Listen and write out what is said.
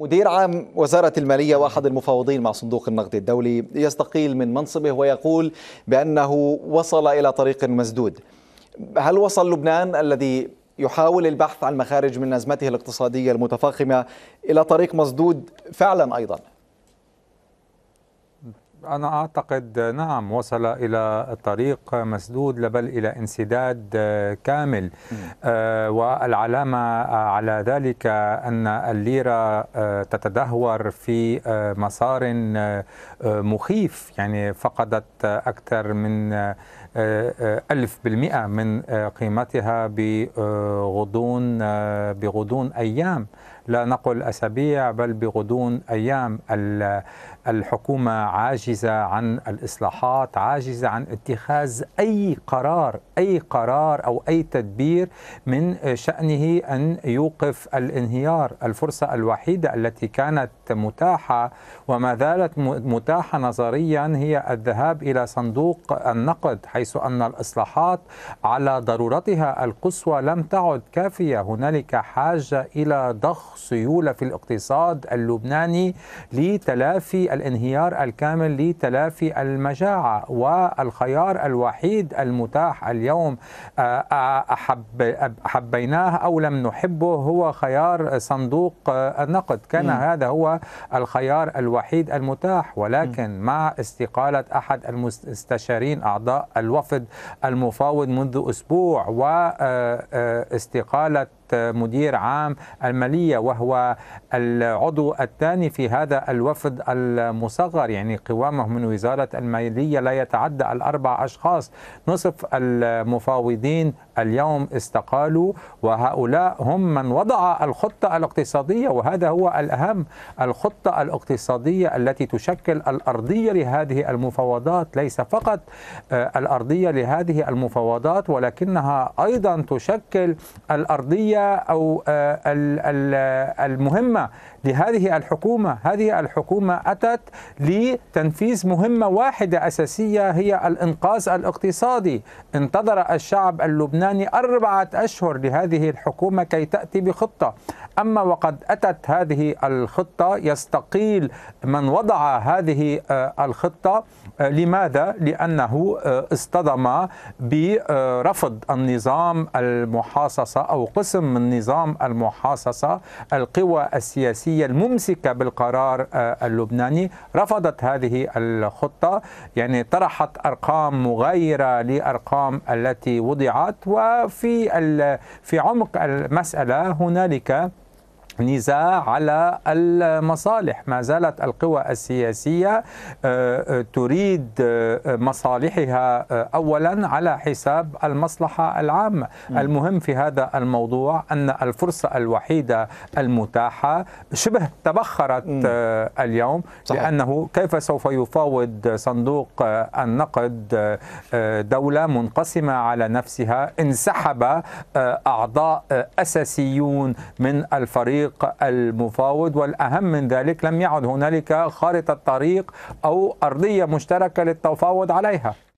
مدير عام وزارة المالية وأحد المفاوضين مع صندوق النقد الدولي يستقيل من منصبه ويقول بأنه وصل إلى طريق مسدود هل وصل لبنان الذي يحاول البحث عن مخارج من أزمته الاقتصادية المتفاخمة إلى طريق مسدود فعلا أيضا؟ أنا أعتقد نعم وصل إلى طريق مسدود بل إلى انسداد آه، كامل آه، والعلامة على ذلك أن الليرة آه، تتدهور في مسار مخيف يعني فقدت أكثر من ألف بالمئة من قيمتها بغضون بغضون أيام لا نقل أسابيع بل بغضون أيام الحكومة عاجزة عن الإصلاحات عاجزة عن اتخاذ أي قرار أي قرار أو أي تدبير من شأنه أن يوقف الانهيار الفرصة الوحيدة التي كانت متاحة وما زالت متاحة نظريا هي الذهاب إلى صندوق النقد حيث أن الإصلاحات على ضرورتها القصوى لم تعد كافية هنالك حاجة إلى ضخ سيوله في الاقتصاد اللبناني لتلافي الانهيار الكامل لتلافي المجاعه والخيار الوحيد المتاح اليوم آه، آه، احب حبيناه او لم نحبه هو خيار صندوق آه، النقد كان م. هذا هو الخيار الوحيد المتاح ولكن م. مع استقاله احد المستشارين اعضاء الوفد المفاوض منذ اسبوع واستقاله مدير عام المالية وهو العضو الثاني في هذا الوفد المصغر يعني قوامه من وزارة المالية لا يتعدى الأربع أشخاص نصف المفاوضين اليوم استقالوا وهؤلاء هم من وضع الخطة الاقتصادية وهذا هو الأهم الخطة الاقتصادية التي تشكل الأرضية لهذه المفاوضات ليس فقط آه، الأرضية لهذه المفاوضات ولكنها أيضا تشكل الأرضية أو آه، المهمة لهذه الحكومة هذه الحكومة أتت لتنفيذ مهمة واحدة أساسية هي الإنقاذ الاقتصادي انتظر الشعب اللبناني أربعة أشهر لهذه الحكومة كي تأتي بخطة أما وقد أتت هذه الخطة يستقيل من وضع هذه آه، الخطة آه، لماذا؟ لأنه اصطدم برفض النظام المحاصصة أو قسم من نظام المحاصصة القوى السياسية الممسكة بالقرار آه، اللبناني رفضت هذه الخطة يعني طرحت أرقام مغايرة لأرقام التي وضعت وفي في عمق المسألة هنالك نزاع على المصالح ما زالت القوى السياسية آه، آه، تريد آه، مصالحها أولا على حساب المصلحة العامة المهم في هذا الموضوع أن الفرصة الوحيدة المتاحة شبه تبخرت اليوم صحيح. لأنه كيف سوف يفاوض صندوق النقد دولة منقسمة على نفسها انسحب أعضاء أساسيون من الفريق طريق المفاوض والأهم من ذلك لم يعد هنالك خارطة طريق أو أرضية مشتركة للتفاوض عليها